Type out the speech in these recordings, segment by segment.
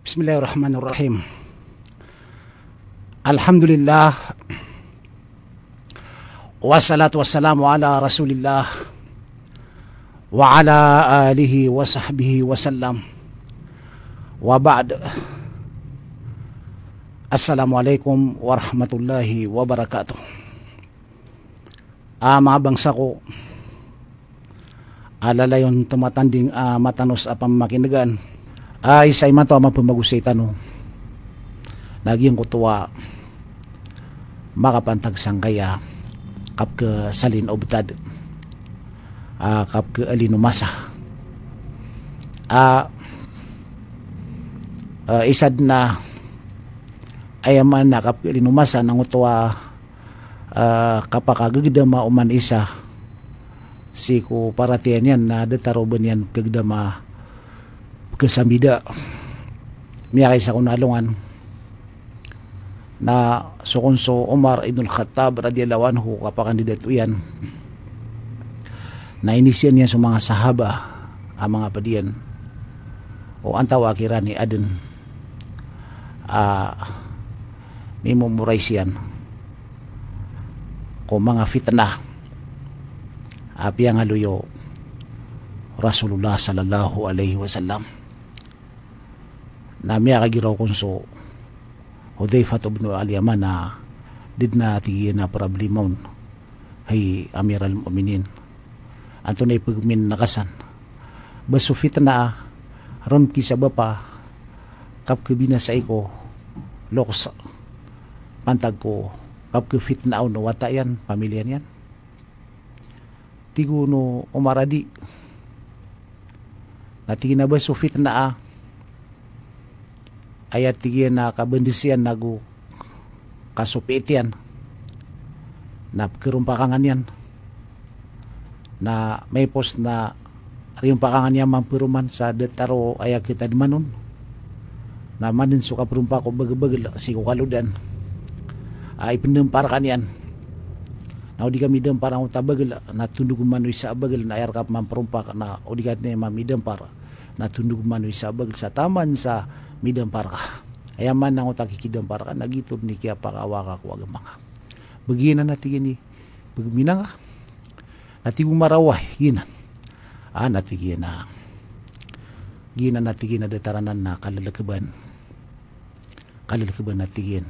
Bismillahirrahmanirrahim. Alhamdulillah. Wassalatu wassalamu ala Rasulillah wa ala alihi wa sahbihi wa sallam. Wa ba'd. Assalamualaikum warahmatullahi wabarakatuh. Ah, mga bangsa ko, alala ah, yung tumatanding ah, matanos apang makinigan. Ah, ay sa iman to amang pumagusitan no naging kutuwa makapantag sanggaya kap ke salin obtad uh, ah, kap ke alinumasa uh, uh, isad na ayaman na kap ke alinumasa nang utwa uh, kapakagagdama uman isa si ko paratiyan yan na detaroban yan kagdama kasamida miyakay sa kunalungan na sukunso Umar ibn Khattab radiyallahu anhu kapakandidato yan na inisyan niya sa mga sahaba ang mga padiyan o ang tawakira ni Aden uh, ah, mimumurays yan kung mga fitnah api ang haluyo Rasulullah sallallahu alaihi wasallam na miyakagiraw konso hoday fatob no aliyama na did na tigi na problemon hay amiral muminin anto na ipagmin nakasan baso fit na ron kisa ba pa kap sa ko lokos pantag ko kap fit na no wata yan pamilya yan tigo no umaradi natigin na ba so fit na ah ayat tigian na kabendisian nagu kasupitian na kirumpakangan yan na may post na riumpakangan yan mampiruman sa detaro ayak kita di manun na manin suka perumpa ko bagabagil si kukaludan ay pendemparakan yan na udi kami dempar ang utabagil na tunduk manoy sa abagil na ayar kap mamperumpa na udi kat ni mamidempar natunog man isabag sa taman sa midamparka. Ayaman utak ko takikidamparka, nagitob ni kaya pakawaka ko agamaka. Baginan na tigin ni Bagminanga. Natigong maraway, ginan. Ah, natigin na. Ginan natigin na dataranan na kalalakaban. Kalalakaban natigin.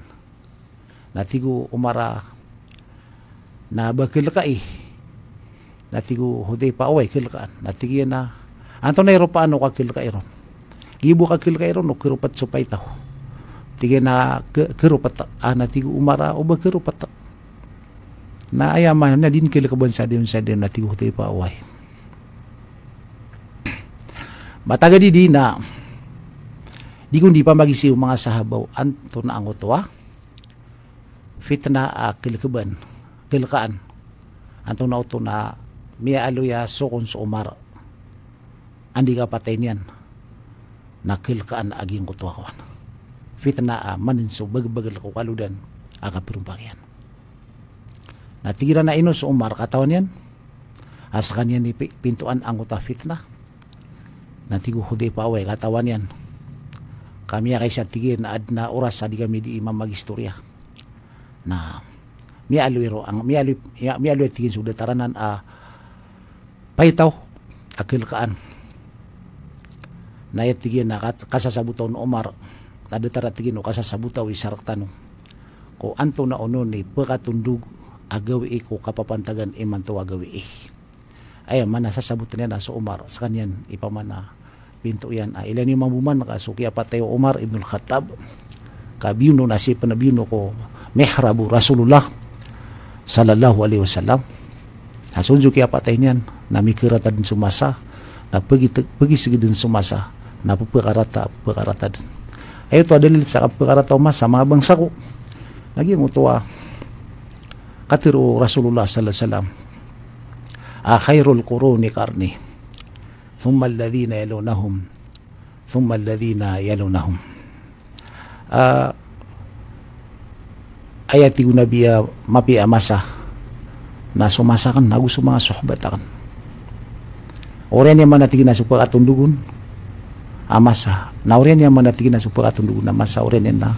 Natigo umara na bakil ka eh. Natigo huday pa away kilkaan. Natigin na Anto na iro paano kakil ka iro. Gibo kakil ka iro no kirupat supay tao. Tige na kirupat ana tigo umara o ba kirupat na ayaman na din kila sa din sa din na tigo tayo pa away. Bataga di di na di kundi pa magisiw mga sahabaw anto na ang utuwa fitna a ah, kilkaban kilkaan anto na uto na miya aluya sukon sa umar andi ka patay niyan nakil ka na aging kutuakawan fitna a ah, maninso bagbagal ko kaludan aga pirumpakyan natira na ino sa umar katawan yan as kanya ni pintuan ang uta fitna natigo hude pa away katawan yan kami kay sa tigin ad na oras sa di kami di imam magistorya na mialuiro ang mialu mialu tigin sudataranan a ah, paitaw akilkaan nayatigian na kasasabutaw no Omar nadataratagin o kasasabutaw isaraktan ko anto na ono ni pagkatundog agawi ko kapapantagan iman to eh. ayan manasasabutan nasasabot niya na sa Umar sa kanyan ipamana pinto yan ah, ilan yung mabuman na kasukya patayo Umar ibn Khattab kabiyuno nasipan na biyuno ko mihrabu Rasulullah sallallahu alaihi wasallam hasunjo kaya patay niyan na mikiratad sumasa na pagisig din sumasa na pupukarata pupukarata din ayo to adalil sa pupukarata umas sa mga bangsa ko lagi mo to katiro Rasulullah sallallahu salam a khairul quruni karni thumma alladhina yalunahum thumma alladhina yalunahum uh, ayat yung nabi ya, mapi amasa ya na sumasakan na gusto mga sohbat akan orin yung mga natin na supa katundugun amasa na oren yang mandatigin na supaya atun dugo na masa oren yan na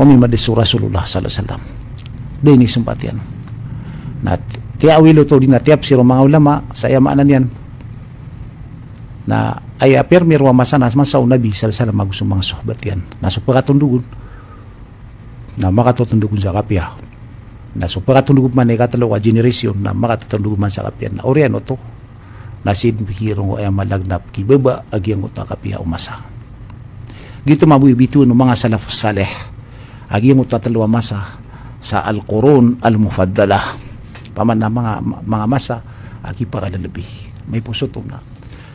kami madisura Rasulullah sallallahu alaihi wasallam day ni sumpatian na tiya wilo to din na tiap si mga ulama sa yamanan yan na ay apirmir wa masanas masaw nabi sallallahu alaihi wasallam magusumang sohbat yan na supaya atun dugo na makatutundugun sa kapya na so pakatundug man ay katalawa generation na maka makatutundug man sa kapya na oriano to na sinhirong o malagnap kibaba agyang uta kapiha umasa. Gito mabuibito ng mga salaf saleh agyang uta talwa masa sa al quran al-Mufaddalah paman na mga mga masa agi para lalabi may puso to na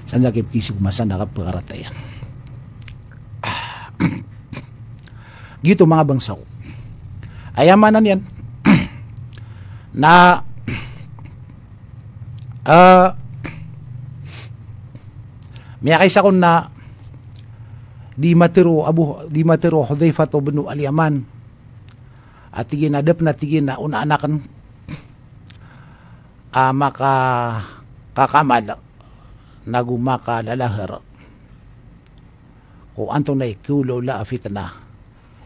sa nakip kisig masa nakapakaratayan ah, gito mga bangsaw ayamanan yan na uh, Miyakay sa kun na di matiro Abu di matiro Hudayfa to bin Al-Yaman. At tigin na na tigin na una anakan uh, ah, maka kakamal nagumaka lalahar o antong na ikulo la fitna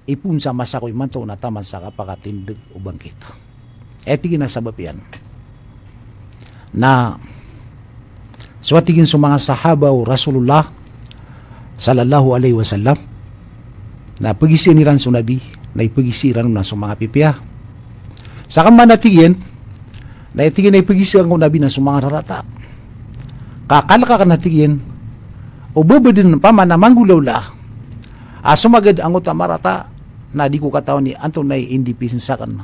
ipun sa masakoy man na taman sa kapakatindig o bangkit. E eh, tigin na sabap yan na suwatigin sa mga sahaba o Rasulullah sallallahu alaihi wasallam na pagisi niran sa nabi na ipagisiran na sa mga pipiya sa kaman natigin na itigin na ipagisiran ko nabi na sa mga rarata kakal ka natigin o bubudin pa man na manggulaw la asumagad ang utamarata na di ko kataw ni antong na indipisin sa kan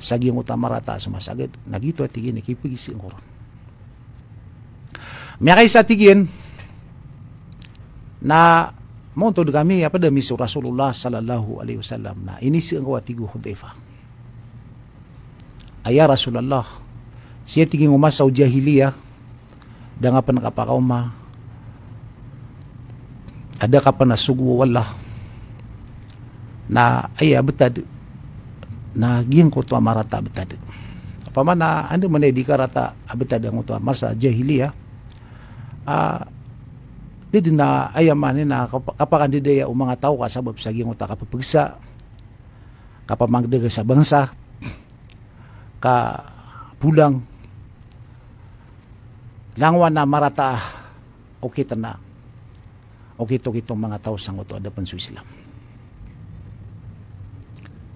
sa utamarata sumasagad nagito at tigin ikipagisi ang koron Mereka saya tigin na monto de kami apa demi Rasulullah sallallahu alaihi wasallam. Nah, ini si engkau tigu Hudzaifah. Ayah Rasulullah Saya tinggi rumah Saud Jahiliyah Dan apa nak apa rumah Ada apa nak sugu Allah Na ayah betad Na gian kau tuan marata betad Apa mana anda menedika rata Betad dengan tuan masa Jahiliyah uh, ah, didi na ayaman na kapakandideya o mga tao ka sa babsaging uta kapapagsa kapamagdaga sa bansa ka pulang langwa na marata o kita na o kito kitong mga tao sang uto adapan sa Islam.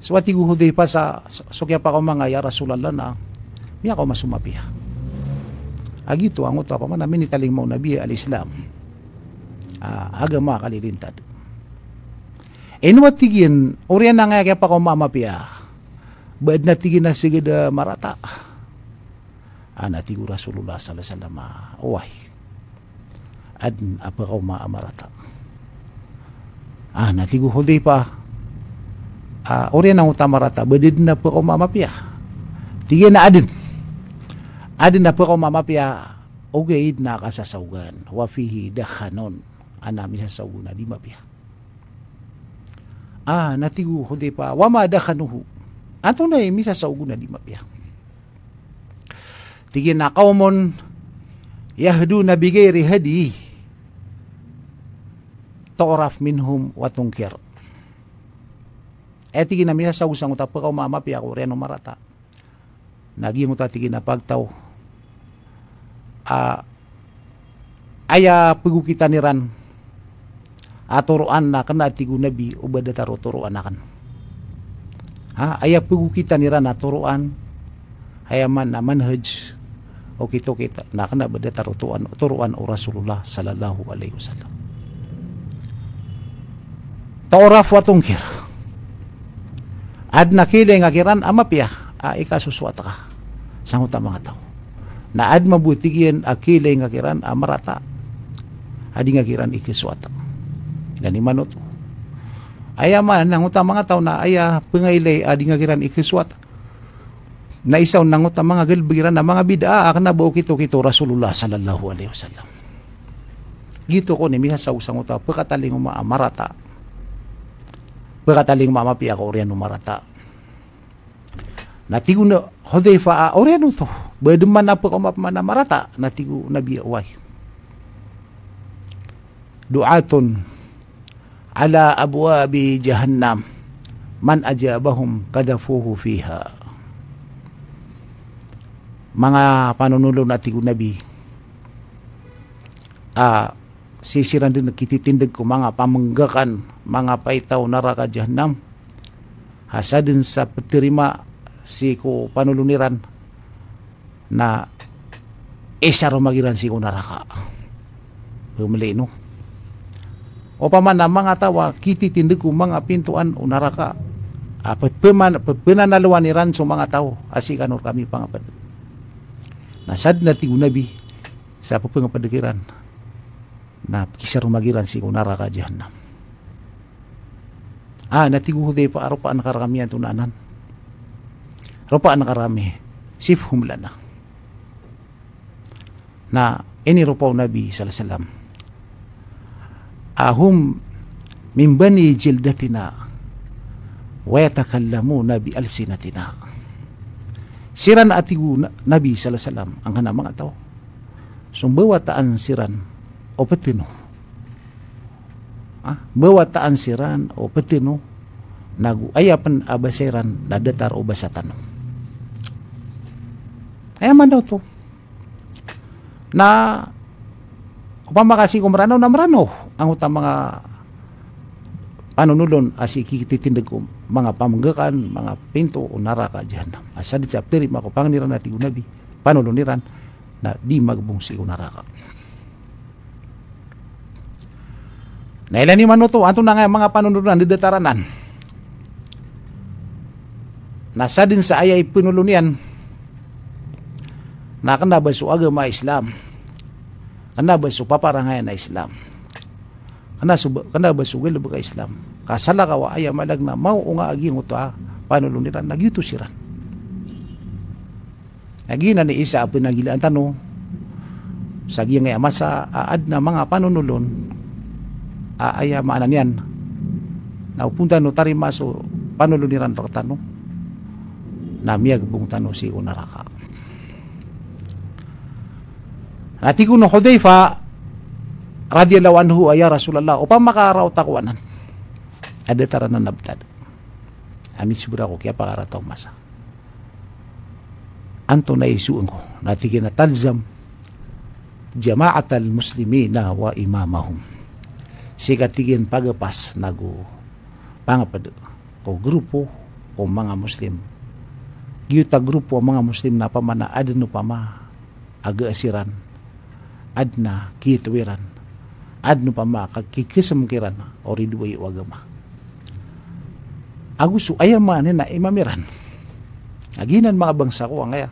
So ati guhuday pa sa so, pa ko mga ya Rasulallah na miya ko masumapiha. agi tu ang utawa mana mini taling mau nabi al Islam uh, agama kali lintad enwa eh, tigin orang nang ayak apa kau mama pia bad na tigin na sige da marata ana tigu rasulullah sallallahu alaihi wasallam ah. oi oh, ad apa kau ma marata ana ah, tigu hodi pa uh, ah, orang nang utama rata bad na apa kau mama pia tigin na adin Adin na pero mamapya ugaid na kasasawgan wafihi dakhanon anami sa sawuna di mapya. Ah, natigu hudi pa wama dakhanuhu. Ato na imi sa sawuna di mapya. Tigi na kaumon yahdu na bigay rihadi toraf minhum watungkir. E eh, tigi na misa sa usang utapakaw mamapya ko reno marata. Naging utatigi na pagtaw uh, aya pagukita ni ran aturoan na kana ti nabi ubada taro turoan na ha aya pagukita ni ran aturuan hayaman man na manhaj o kito kita na kana bada taro tuan turoan o Rasulullah sallallahu alaihi wasallam taoraf watungkir kir ad nakile nga kiran ama piya a ikasuswata ka sangot ang mga tao naad mabutigin akilay nga kiran amarata adi nga kiran ikiswata naniman to aya man nanguta mga tao na aya pangailay adi nga kiran ikiswata na isaw nanguta mga gilbiran na mga bid'a akna buo kito kito Rasulullah sallallahu alaihi wasallam gito ko ni miha sa usang uta pagkataling umamarata pagkataling mamapi ako riyan umarata na tigu na hode fa a ore nu tho ba de mana pa koma pa mana marata na tigu na bi wai du'atun ala abwabi jahannam man ajabahum kadafuhu fiha mga panunulo na tigu nabi a ah, sisiran din kiti tindig ko mga pamanggakan mga paitaw naraka jahannam hasadin sa petirima si ko panuluniran na esa rumagiran si ko naraka humili no o paman na mga tawa kiti tindig ko mga pintuan o naraka apat ah, peman penanaluan ni ranso mga tao asikan or kami pangapad. nasad na ti unabi sa pagpangapadikiran na kisar rumagiran si ko naraka jahannam ah natiguhude pa araw pa ang karamihan tunanan rupaan ano nakarami sif humlana na ini rupaw nabi sallallahu alaihi wasallam ahum min bani jildatina wa yatakallamuna bi alsinatina siran atigu nabi sallallahu alaihi wasallam ang kana mga tao sumbawa taan siran o petino ah bawa taan siran o petino nagu ayapan abasiran nadatar o basatan Ayaman daw to. Na upang makasi kumrano na marano ang utang mga panunulon as ikikititindag ko mga pamanggakan, mga pinto o naraka dyan. Asa di chapter, makupanganiran natin unabi, panuluniran na di magbungsi o naraka. Nailan ni Manuto, ato na nga mga di didataranan. Nasa din sa ayay pinulunian, na kanaban so agama Islam kanaban so paparangayan na Islam kana so kanaban so gelo ka Islam kasala ka wa aya malag na mao nga agi nguta panulunitan nagyuto siran Nagina ni isa apo nagilaan tano sa giyang ay amasa aad na mga panunulon aaya maanan yan naupunta no tarima so panuluniran rakta na namiyag bung tano si unaraka Atiku no Hudayfa radiyallahu anhu ya Rasulullah upang makaraw takwanan. Ada taranan nabtad. Amin sigura ko kaya pakarataw masa. Anto na isuun ko. Natigin na tanzam jamaat al-muslimina wa imamahum. Sika tigin pagapas nago pangapad ko grupo o mga muslim. Giyuta grupo o mga muslim na pamana adano pa aga asiran adna kitwiran adno pamaka kikisam kiran ori duway wagama agusu ayaman na imamiran aginan mga bangsa ko ang aya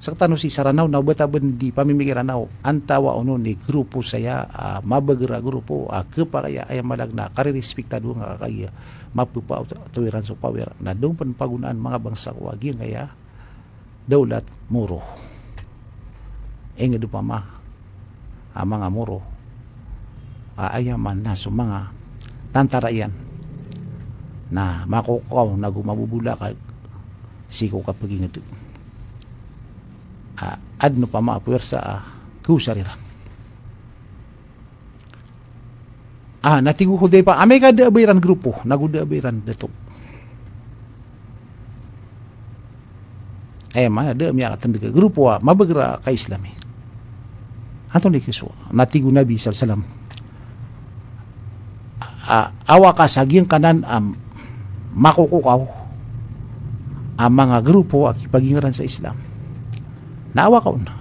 sa tano si Saranaw na bataban di pamimigiran na antawa ono ni grupo saya uh, mabagra grupo uh, kaya ay malag na karirispektado nga kaya mapupa tuwiran so power na doon panpagunaan mga bangsa ko agin kaya daulat muro enga dupama ang mga muro aayaman na sa mga tantarayan na makukaw na gumabubula ka siko ka pagingit uh, ah, adno pa maapwersa uh, kusarira ah, ah natigo ko pa amay ka daabayran grupo naguda abayran datok ay eh, man ada miya katan grupo ah, mabagra ka islami Atong so, natigo Nabi sallam. Awa ka sa giyang kanan am um, makukukaw ang mga grupo at ipagingaran sa Islam. Naawa ka na.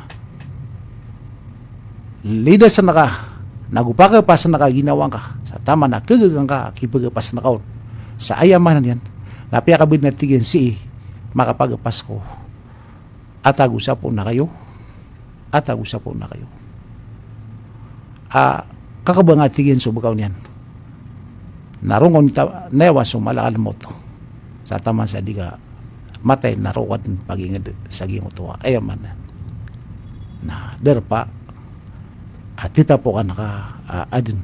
Lida sa naka, nagupaka pa sa nakaginawang ka, sa tama na kagagang ka, kipagapas na kaon. Sa ayamanan yan, napiakabid na tigyan si makapagapas ko. At agusapon na kayo. At agusapon na kayo ah, a kakabanga tigin subakaw niyan narongon ta newa sumalakal mo to sa tama sa diga matay narowat pagingad sa gingo tuwa ayaw man na derpa at tita po ka naka uh, adin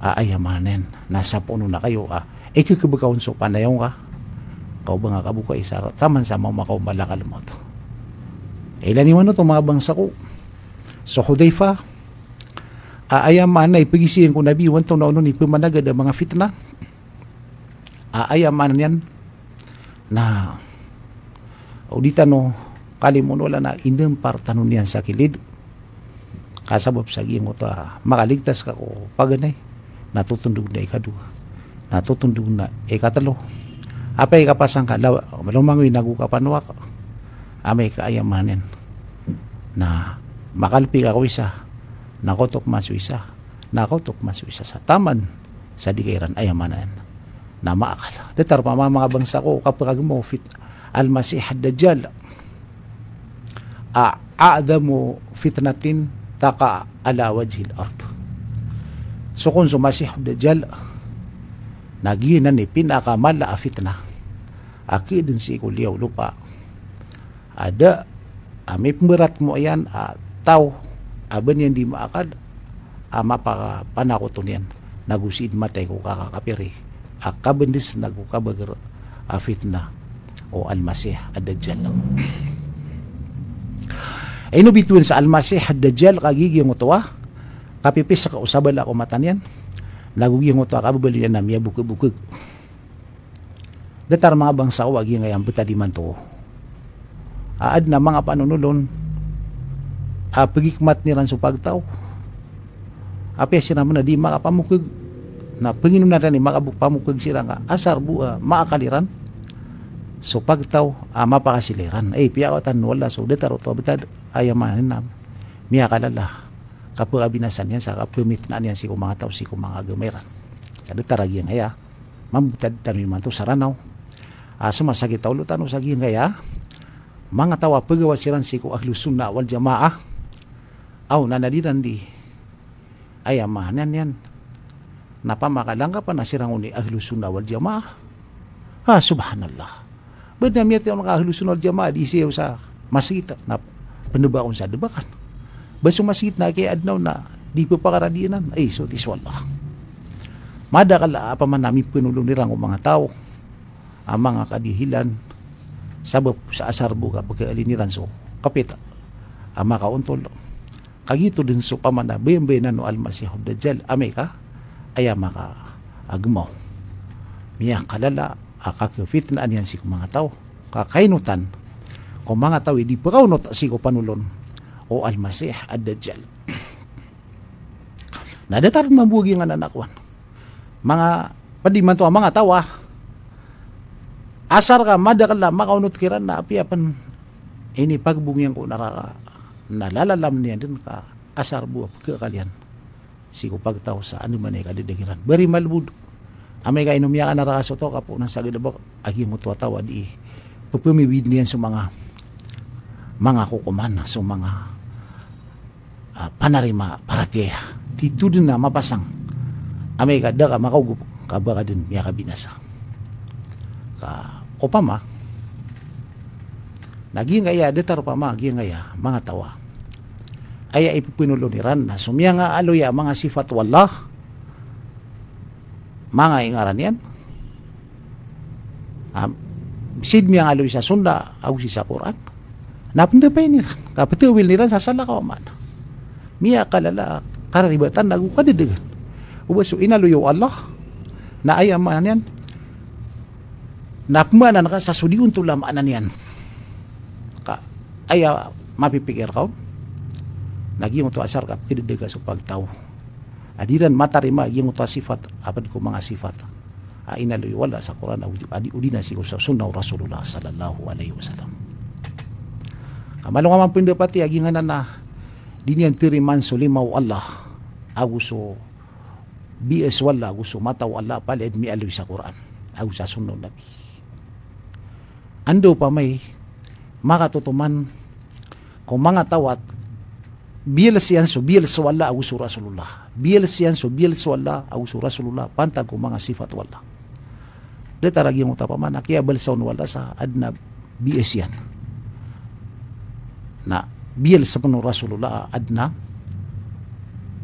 aayamanen ah, nasa puno na kayo ah ikikibagawin eh, so panayaw ka kau ba nga kabuka isara taman sa mga makaw balakal mo to ilan iwan na tumabang sa ko so Hudayfa aaya manay pagisiin ang kunabi wantong naunon ni pumanagad ang mga fitna aaya man yan na audita no kalimun wala na inampar tanon yan sa kilid kasabab sa giyang ko ta makaligtas ka ko paganay natutundog na ikadua natutundog na ikatalo apa kapasang ka lawa malumangwi nagukapanwa ka amay kaayamanin na makalpi ka ko isa nakotok masuisa, nakotok masuisa sa taman sa dikiran ayamanan na maakal. Datar pa mga bangsa ko kapag mo fit al-Masih ad-Dajjal a'adamu fitnatin taka ala wajhil ard. So kun sumasih ad-Dajjal naginan ni pinakamala a fitna akidin si kuliyaw lupa ada amip merat mo yan at tao aban yan di maakad ama ah, pa panakot niyan nagusid matay ko kakakapiri akaban ah, dis nagukabag afitna ah, o almasih adajal lang ay no bituin sa almasih adajal kagigi ang utawa kapipis sa kausaban ako matanyan nagugi ang utawa kababali na namya bukibukig datar mga bangsa ko agi ngayang buta di man to aad na mga panunulon uh, pagikmat ni Ransu Pagtaw. Api sinaman na di makapamukig na penginom na ni makabukpamukig sila nga asar bua ah, maakaliran. So pagtaw uh, ah, mapakasiliran. Ay piyawatan wala so detaro to betad ayamanin na miyakalala kapo abinasan yan sa kapumit na niyan si kumangataw si kumangagameran. Sa detaragi nga ya mambutad tanwi man to saranaw. Aso ah, masakit taulo tanong sa gingaya mga tawa pagawa siran si ahlusun na wal jamaah aw nanadiran di ay amanan yan napamakalangga pa nasirang uni ahlu sunna wal jamaah ha subhanallah berdamiyat yung mga ahlu sunna wal jamaah di siya sa masjid na penubakon sa debakan basung masjid na kaya adnaw na di pa pakaradianan ay so tiswallah madakala ah, pa man namin pinulong nirang mga tao ang ah, mga kadihilan sabab sa asarbo ka pagkailiniran so kapita ang ah, makauntol kagito din so pamana bembe na no almasihu dajjal ameka ayama ka agmaw miya kalala akakifitnaan yan si mga tao kakainutan kung mga tao hindi pa kaunot si ko panulon o almasih at dajjal nadatar mabugi nga nanakwan mga padi man to ang mga tawa asar ka madakala makaunot kiran na apiapan ini pagbungyang ko naraka nalalalam niya din ka asar buap ke kalian si kupag tao sa ano man eh, ka didagiran beri malbud amay ka inumya ka narakaso to kapo nang sagid abok agi mo tuwa tawa di pupumibid niyan sa mga mga kukuman sa mga uh, panarima paratia dito din na mapasang amay ka da ka makaugup din miya ka binasa ka opama Nagingaya detar pa magingaya mga tawa. Aya ipupinuluniran na sumya nga aloya mga sifat wallah. Mga ingaran yan. Um, sid miya nga aloy sa sunda au si sa Quran. Napunda pa niran. Kapatiwil niran sa sala ka man. Miya kalala kararibatan nagukadidigan. Ubaso inaluyo Allah na ayaman yan. Nakmanan ka sa sudiyon anan yan ay uh, mapipikir ka lagi oh. yung ito asar ka pagkididega sa pagtaw adiran matarima yung ito sifat apad ko mga sifat ainaloy ah, wala sa Quran adi udina si sa sunna Rasulullah sallallahu alaihi wasallam kamalo nga man pindo pati na dini ang tiriman so limaw Allah aguso BS wala aguso mataw Allah pala admi aloy sa Quran agusa sunna nabi ando pa may makatutuman kumanga tawat bil siyanso bil sawalla agusu rasulullah bil siyanso bil sawalla agusu rasulullah pantag kumanga sifat walla de taragi yung utapaman akia bal sawn walla sa adnab bies yan na bil sa puno rasulullah adna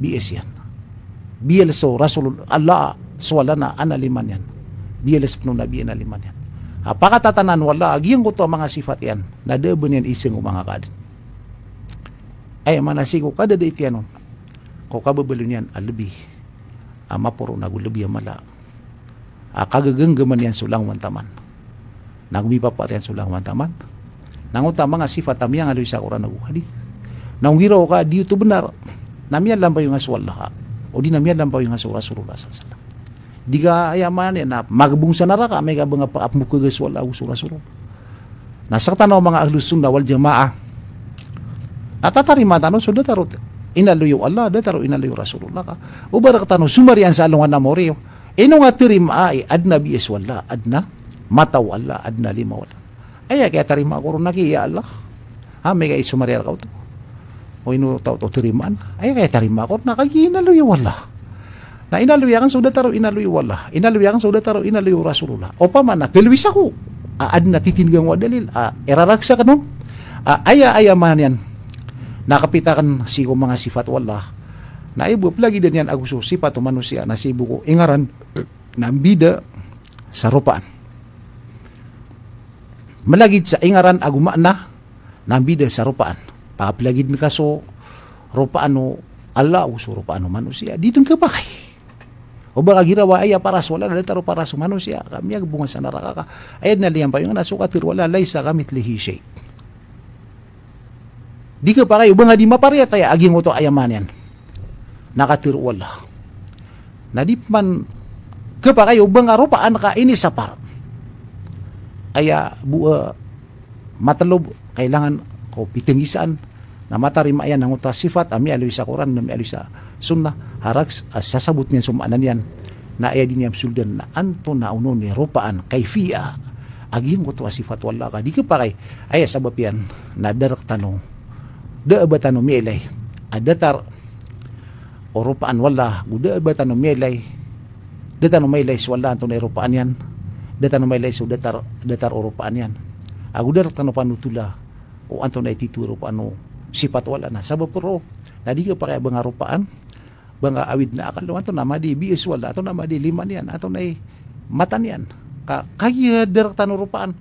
bies yan bil so rasulullah allah sawalla na analiman yan bil sa puno nabi analiman yan apakatatanan ah, wala agiyang ko to mga sifat yan na debon yan ising mga kadin ay manasi ko kada da itianon ko ka babalunian alibi ah, ama poro nagu lebih amala akaga genggaman yang ah, sulang wantaman nagumi papa yang sulang wantaman nang utama nga sifat tam yang alisa lah, ah. ora oh, nagu hadis nang wiro ka di itu benar namia lampa yung aswallah o di namia lampa yung aswallah rasulullah sallallahu diga aya mane na magbung sanara ka mega bunga pa apmuke geus wallahu rasulullah nasakta na mga ahlus sunnah wal jamaah Natatarima sudah taruh inaluyo Allah, da taro inaluyo Rasulullah ka. O barak tanong, sumarian sa alungan na mori. Ino nga tirim ay, adna biyes wala, adna mataw adna lima wala. Ay, kaya tarima ko rin ya Allah. Ha, may kaya sumarian ka to. O ino tao to tiriman. Ay, kaya tarima ko rin nakagiinaluyo wala. Na inaluya kan sudah taro inaluyo wala. Inaluya kan sudah taro inaluyo Rasulullah. O pamana, kilwis ako. Aad na titingang wadalil. Ah, eraragsa ka no? Ah, aya-aya man yan nakapitakan si ko mga sifat wala naibo lagi din yan aguso sifat o manusia nasibo ko ingaran ng bida sa rupaan malagid sa ingaran aguma na ng bida sa rupaan paplagid mi kaso rupaan o Allah uso rupaan o manusia dito ka pa kay o baka girawa ay para sa wala taro para sa manusia kami agbunga sa naraka ayad na liyan pa yung nasukatir wala laysa kamit lihi shay 디그 빠가이 우방아 디마 파리아타야 아기 ngoto ayamanen nakatir wala nadipman ke pakai ubang rupaan ka ini sapar kaya ah, bua ah, matalob kailangan ko pitingisan na matarima ayan ang uta sifat ami ah, alwi sa Quran nami alwi sa sunnah haraks as sasabot niyan sumaanan yan na aya din absoldan na anto na uno ni rupaan kayfia agiyang ko to sifat wala ka di ka pa kay ay sabapian na darak tanong gudde abatanu mielai adatar orupaan wala gudde abatanu mielai datanu mielai swala antun erupaan yan datanu mielai su datar datar orupaan yan agu dar tanu panutula o antun ai titu erupaanu sifat wala na sabab pro na diga pare bang erupaan bang awid na akal antun nama di bi swala antun nama di liman yan antun ai matan yan ka kaya dar tanu erupaan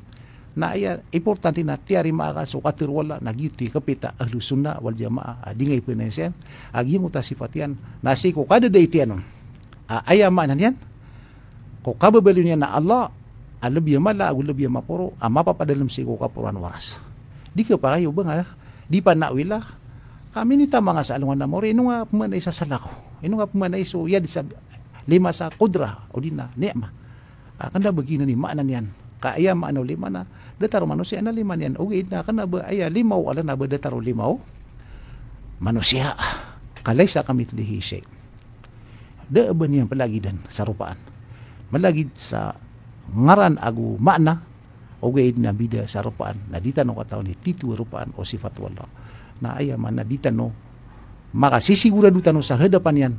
na iya importante na tiari maaka so katir wala nagyuti kapita ahlusuna wal jamaa adingay pinensian agi mo tasipatian nasi ko kada day tianon oh. uh, ayaman yan ko kababalo niya na Allah alab yamala agulab yamapuro amapa padalam si ko kapuruan waras di ka pa kayo ba nga di pa nawila kami ni mga sa alungan na mori ino nga pumanay sa salako ino pumanay so yan sa lima sa kudra o di na niyama uh, kanda bagina ni maanan yan kaaya maano lima na dataro manusia na lima niyan ugid na kanaba aya ah, limaw ala na ba dataro limaw manusia kalaysa kamit dihisay da ba niyan palagi dan sarupaan malagid sa ngaran agu makna ugid na bida sarupaan na no kataw ni titu rupaan o sifat wala na aya ah, no na ditano makasigura dutano sa hadapan yan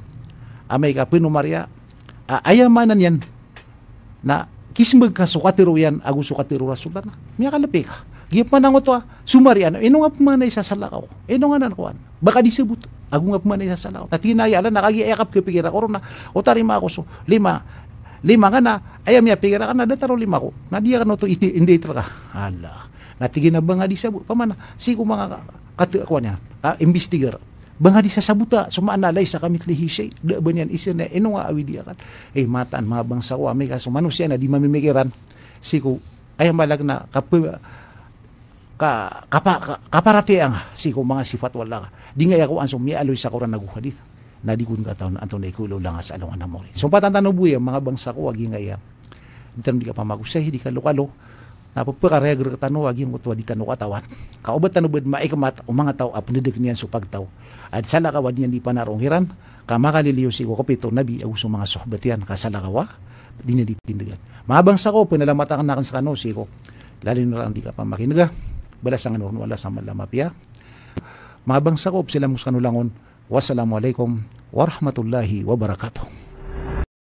amay ka pinumarya ayaman ah, yan na kismag ka sukatiro yan ah. ano, ano? agu sukatiro rasul na miya kalapi ka giyapan na sumari sumarian ino nga pumana isasalakaw ino nga nanakuan baka disibut ago nga pumana isasalakaw natinaya ala nakagiayakap ko pikira ko na o tarima ako so lima lima nga na ayam miya pigira ka na dataro lima ko nadiya ka na to iti hindi ka ala natigin na ba nga disabot pamana si ko mga kat kuan yan ka ah, investigar Bangadi sa sabuta, sumaanalay sa kamit lihisay. Da ba niyan isa na ino eh, awi diya kan. Eh, mataan mabang sawa. May kaso manusya na di mamimikiran. Siku, ay malag na kapwa ka, kapa, ka, kaparati ang siko mga sifat wala ka. Di nga ako ang sumialoy sa kuran naguhadit. Nadikun ka taon anto na ikulo lang sa along anamori. So patantan buya mga bangsa ko agi nga iya. di ka pamagusay, di ka lokalo napapakareagro katano agi yung utwa di tano katawan kaubat tano bud maikamat umanga taw apnidig niyan supag taw at salakawad niyan di panarong hiran kamakaliliyo si ko nabi agus mga sohbat yan kasalakawa di na mabang sa ko pinalamatan na kan sa kano si ko lalo na lang di ka pa balas ang anor wala sa malamapya mabang sa ko sila muskanulangon wassalamu warahmatullahi wabarakatuh